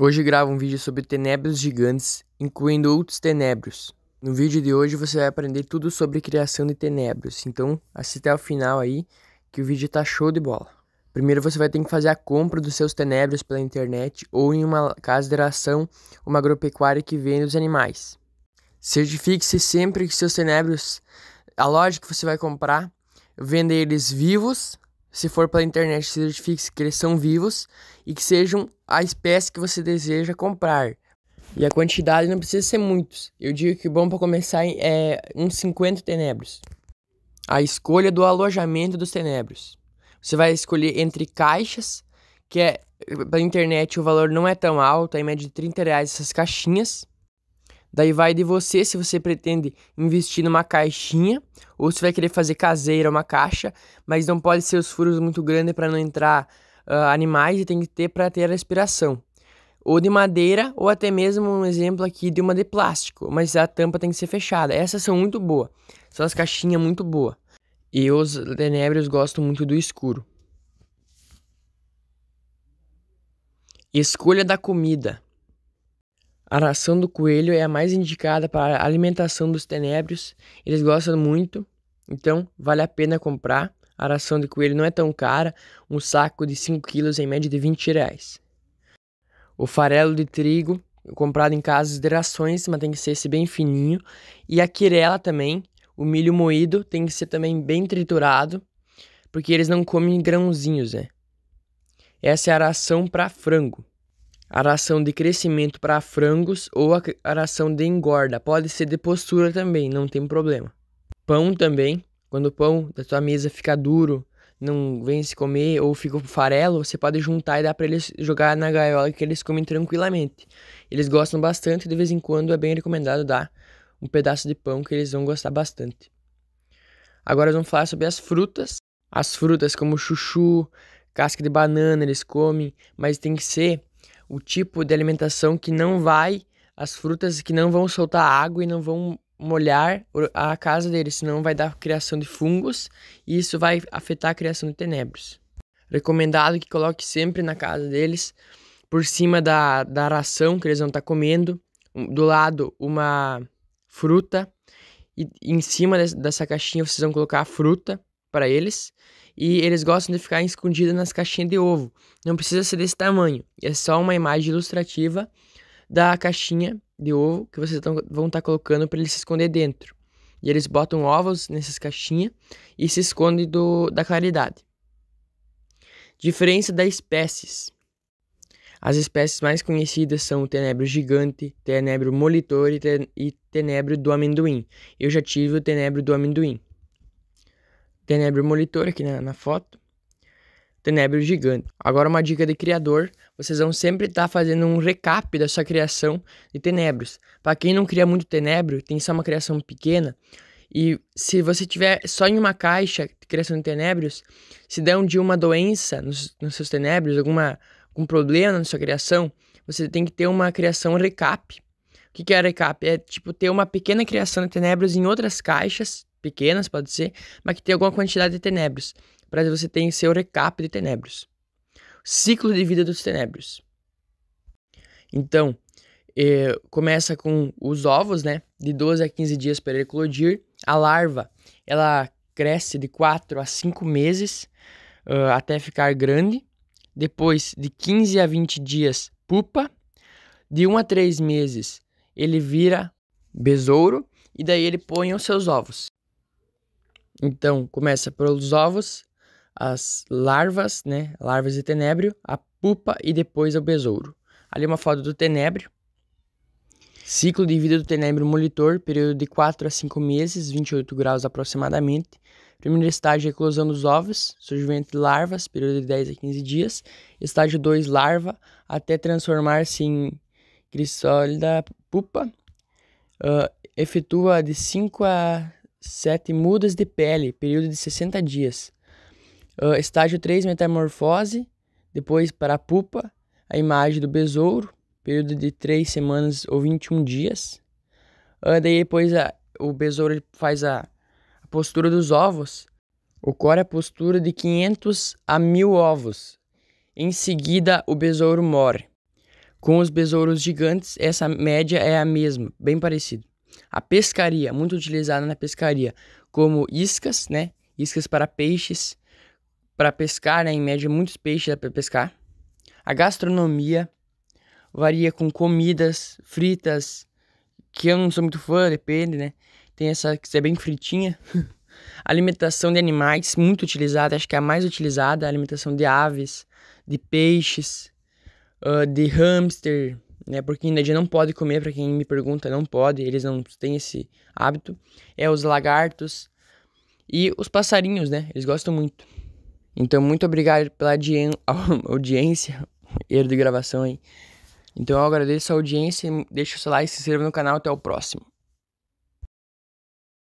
Hoje gravo um vídeo sobre tenebros gigantes, incluindo outros tenebros. No vídeo de hoje você vai aprender tudo sobre criação de tenebros, então assista ao final aí que o vídeo tá show de bola. Primeiro você vai ter que fazer a compra dos seus tenebros pela internet ou em uma casa de ração, uma agropecuária que vende os animais. Certifique-se sempre que seus tenebros, a loja que você vai comprar, vende eles vivos. Se for pela internet, certifique-se que eles são vivos e que sejam a espécie que você deseja comprar. E a quantidade não precisa ser muitos. Eu digo que bom para começar é uns 50 tenebros. A escolha do alojamento dos tenebros. Você vai escolher entre caixas, que é pela internet o valor não é tão alto, é em média de 30 reais essas caixinhas. Daí vai de você se você pretende investir numa caixinha ou se vai querer fazer caseira uma caixa, mas não pode ser os furos muito grandes para não entrar uh, animais e tem que ter para ter a respiração. Ou de madeira, ou até mesmo um exemplo aqui de uma de plástico, mas a tampa tem que ser fechada. Essas são muito boas, são as caixinhas muito boas. E os tenébrios gostam muito do escuro. Escolha da comida. A ração do coelho é a mais indicada para a alimentação dos tenébrios. Eles gostam muito, então vale a pena comprar. A ração de coelho não é tão cara, um saco de 5 quilos em média de 20 reais. O farelo de trigo, comprado em casas de rações, mas tem que ser esse bem fininho. E a quirela também, o milho moído, tem que ser também bem triturado, porque eles não comem grãozinhos, né? Essa é a ração para frango. A ração de crescimento para frangos ou a ração de engorda. Pode ser de postura também, não tem problema. Pão também, quando o pão da tua mesa ficar duro, não vem se comer ou fica farelo, você pode juntar e dar para eles jogar na gaiola que eles comem tranquilamente. Eles gostam bastante, de vez em quando é bem recomendado dar um pedaço de pão que eles vão gostar bastante. Agora vamos falar sobre as frutas. As frutas como chuchu, casca de banana eles comem, mas tem que ser o tipo de alimentação que não vai, as frutas que não vão soltar água e não vão molhar a casa dele, senão vai dar criação de fungos e isso vai afetar a criação de tenebros. Recomendado que coloque sempre na casa deles, por cima da, da ração que eles vão estar tá comendo, do lado uma fruta, e em cima dessa caixinha vocês vão colocar a fruta para eles. E eles gostam de ficar escondidos nas caixinhas de ovo. Não precisa ser desse tamanho, é só uma imagem ilustrativa da caixinha de ovo que vocês tão, vão estar tá colocando para ele se esconder dentro. E eles botam ovos nessas caixinhas e se escondem do, da claridade. Diferença das espécies. As espécies mais conhecidas são o tenebro gigante, tenebro molitor e, ten e tenebro do amendoim. Eu já tive o tenebro do amendoim. Tenebro molitor aqui na, na foto. Tenebro gigante. Agora uma dica de criador vocês vão sempre estar tá fazendo um recap da sua criação de Tenebros. Para quem não cria muito Tenebro, tem só uma criação pequena, e se você tiver só em uma caixa de criação de Tenebros, se der um de uma doença nos, nos seus Tenebros, alguma, algum problema na sua criação, você tem que ter uma criação recap. O que, que é recap? É tipo ter uma pequena criação de Tenebros em outras caixas, pequenas pode ser, mas que tem alguma quantidade de Tenebros, para você ter seu recap de Tenebros ciclo de vida dos tenébrios. Então, eh, começa com os ovos, né? De 12 a 15 dias para eclodir. A larva, ela cresce de 4 a 5 meses uh, até ficar grande. Depois, de 15 a 20 dias, pupa. De 1 a 3 meses, ele vira besouro e daí ele põe os seus ovos. Então, começa pelos ovos, as larvas, né? Larvas de tenébrio, a pupa e depois o besouro. Ali uma foto do tenébrio. Ciclo de vida do tenébrio molitor, período de 4 a 5 meses, 28 graus aproximadamente. Primeiro estágio, eclosão dos ovos, surgimento de larvas, período de 10 a 15 dias. Estágio 2, larva, até transformar-se em crisólida pupa. Uh, efetua de 5 a 7 mudas de pele, período de 60 dias. Uh, estágio 3, metamorfose. Depois, para a pupa, a imagem do besouro. Período de 3 semanas ou 21 dias. Uh, daí depois a, o besouro faz a, a postura dos ovos. Ocorre a postura de 500 a 1000 ovos. Em seguida, o besouro morre. Com os besouros gigantes, essa média é a mesma, bem parecido. A pescaria, muito utilizada na pescaria, como iscas, né? Iscas para peixes, para pescar, né? em média, muitos peixes para pescar. A gastronomia varia com comidas fritas, que eu não sou muito fã, depende, né? Tem essa que é bem fritinha. alimentação de animais, muito utilizada, acho que é a mais utilizada, a alimentação de aves, de peixes, uh, de hamster, né? Porque ainda não pode comer, para quem me pergunta, não pode, eles não têm esse hábito. É os lagartos e os passarinhos, né? Eles gostam muito. Então, muito obrigado pela audiência. Erro de gravação aí. Então, eu agradeço a audiência. Deixa o seu like, se inscreva no canal. Até o próximo.